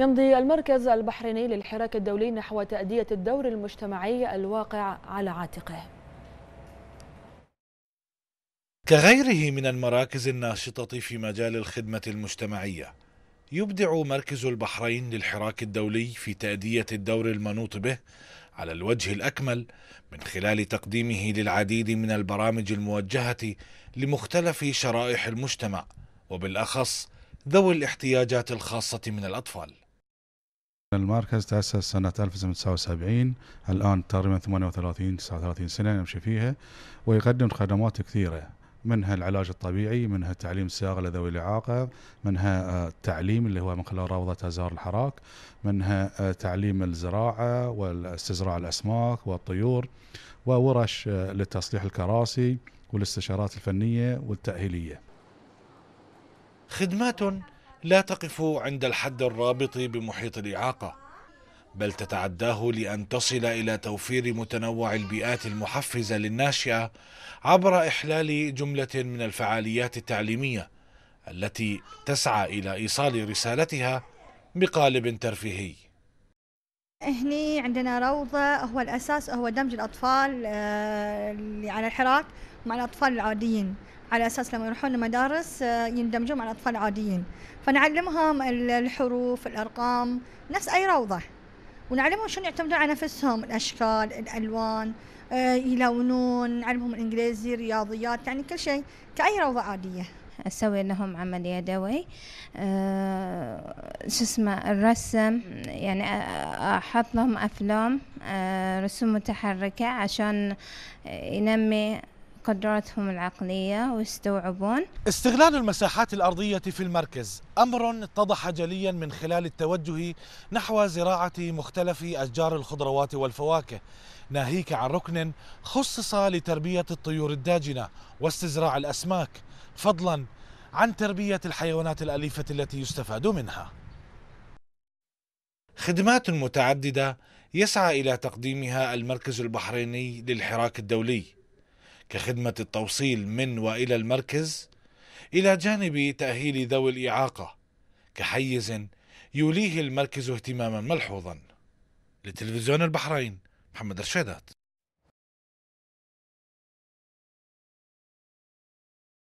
يمضي المركز البحريني للحراك الدولي نحو تأدية الدور المجتمعي الواقع على عاتقه كغيره من المراكز الناشطة في مجال الخدمة المجتمعية يبدع مركز البحرين للحراك الدولي في تأدية الدور المنوط به على الوجه الأكمل من خلال تقديمه للعديد من البرامج الموجهة لمختلف شرائح المجتمع وبالأخص ذوي الاحتياجات الخاصة من الأطفال المركز تأسس سنة 1979 الآن تقريبا 38 39 سنة نمشي فيها ويقدم خدمات كثيرة منها العلاج الطبيعي منها تعليم الصياغه لذوي الاعاقه منها آه، التعليم اللي هو من خلال روضه ازهار الحراك منها آه، تعليم الزراعه واستزراع الاسماك والطيور وورش آه، لتصليح الكراسي والاستشارات الفنيه والتاهيليه خدمات لا تقف عند الحد الرابط بمحيط الإعاقة بل تتعداه لأن تصل إلى توفير متنوع البيئات المحفزة للناشئة عبر إحلال جملة من الفعاليات التعليمية التي تسعى إلى إيصال رسالتها بقالب ترفيهي هني عندنا روضة هو الأساس هو دمج الأطفال آه، اللي على الحراك مع الأطفال العاديين على أساس لما يروحون المدارس آه، يندمجون مع الأطفال العاديين فنعلمهم الحروف الأرقام نفس أي روضة ونعلمهم شلون يعتمدون على نفسهم الأشكال الألوان آه، يلونون نعلمهم الإنجليزي رياضيات يعني كل شيء كأي روضة عادية أسوي لهم عمل يدوي أه شو اسمه الرسم يعني أحط لهم أفلام أه رسوم متحركة عشان ينمي قدراتهم العقلية ويستوعبون استغلال المساحات الأرضية في المركز أمر اتضح جليا من خلال التوجه نحو زراعة مختلف أشجار الخضروات والفواكه ناهيك عن ركن خصص لتربية الطيور الداجنة واستزراع الأسماك فضلا عن تربية الحيوانات الأليفة التي يستفاد منها خدمات متعددة يسعى إلى تقديمها المركز البحريني للحراك الدولي كخدمة التوصيل من وإلى المركز إلى جانب تأهيل ذوي الإعاقة كحيز يوليه المركز اهتماما ملحوظا لتلفزيون البحرين محمد رشيدات